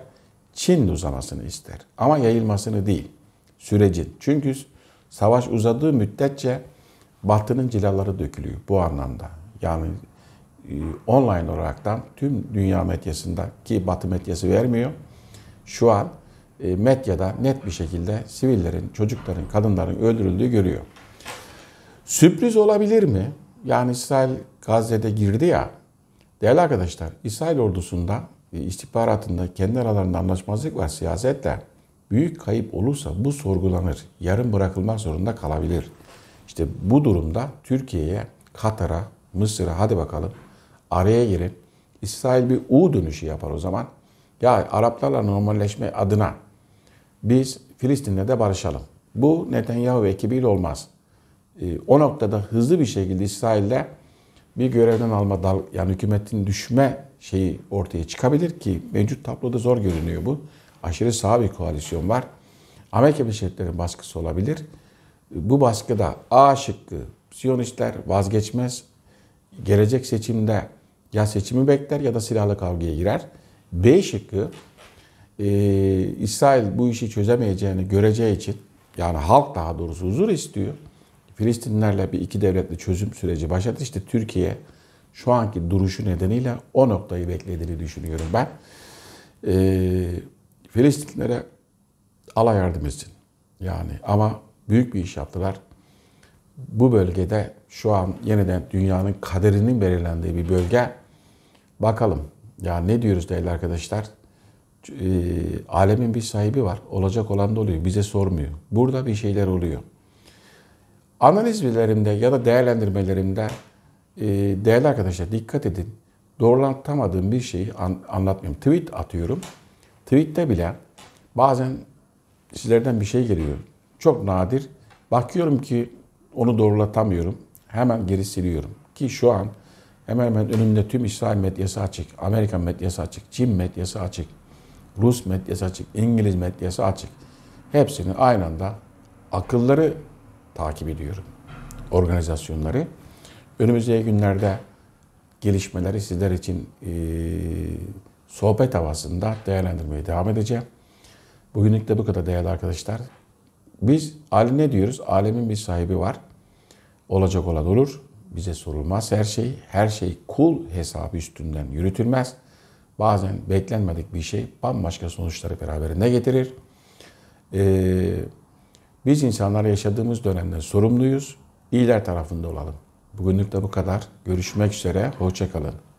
A: Çin uzamasını ister. Ama yayılmasını değil, sürecin. Çünkü savaş uzadığı müddetçe Batı'nın cilaları dökülüyor bu anlamda. Yani ee, online olaraktan tüm dünya medyasında ki Batı medyası vermiyor. Şu an e, medyada net bir şekilde sivillerin, çocukların, kadınların öldürüldüğü görüyor. Sürpriz olabilir mi? Yani İsrail Gazze'de girdi ya. Değerli arkadaşlar, İsrail ordusunda e, istihbaratında kendi aralarında anlaşmazlık var siyasetle. Büyük kayıp olursa bu sorgulanır. Yarın bırakılmak zorunda kalabilir. İşte bu durumda Türkiye'ye, Katar'a, Mısır'a hadi bakalım araya girip İsrail bir U dönüşü yapar o zaman. Ya Araplarla normalleşme adına biz Filistin'le de barışalım. Bu Netanyahu ekibiyle olmaz. Ee, o noktada hızlı bir şekilde İsrail'de bir görevden alma, dal, yani hükümetin düşme şeyi ortaya çıkabilir ki mevcut tabloda zor görünüyor bu. Aşırı sağ bir koalisyon var. Amerika Birleşik baskısı olabilir. Bu baskıda A şıkkı Siyonistler vazgeçmez. Gelecek seçimde ya seçimi bekler ya da silahlı kavgaya girer. B şıkkı e, İsrail bu işi çözemeyeceğini göreceği için yani halk daha doğrusu huzur istiyor. Filistinlerle bir iki devletli çözüm süreci başladı. İşte Türkiye şu anki duruşu nedeniyle o noktayı beklediğini düşünüyorum ben. E, Filistinlere Allah yardım etsin. Yani ama büyük bir iş yaptılar. Bu bölgede şu an yeniden dünyanın kaderinin belirlendiği bir bölge Bakalım. Ya ne diyoruz değerli arkadaşlar? E, alemin bir sahibi var. Olacak olan da oluyor. Bize sormuyor. Burada bir şeyler oluyor. Analizlerimde ya da değerlendirmelerimde e, değerli arkadaşlar dikkat edin. Doğrulatamadığım bir şeyi an, anlatmıyorum. Tweet atıyorum. Tweette bile bazen sizlerden bir şey geliyor. Çok nadir. Bakıyorum ki onu doğrulatamıyorum. Hemen geri siliyorum. Ki şu an Hemen hemen önümde tüm İsrail medyası açık, Amerika medyası açık, Çin medyası açık, Rus medyası açık, İngiliz medyası açık. Hepsini aynı anda akılları takip ediyorum. Organizasyonları. Önümüzdeki günlerde gelişmeleri sizler için e, sohbet havasında değerlendirmeye devam edeceğim. Bugünlük de bu kadar değerli arkadaşlar. Biz alem ne diyoruz? Alemin bir sahibi var. Olacak olan olur bize sorulmaz her şey. Her şey kul hesabı üstünden yürütülmez. Bazen beklenmedik bir şey bambaşka sonuçları beraberinde getirir. Ee, biz insanlar yaşadığımız dönemden sorumluyuz. İyiler tarafında olalım. Bugünlük de bu kadar. Görüşmek üzere. Hoşçakalın.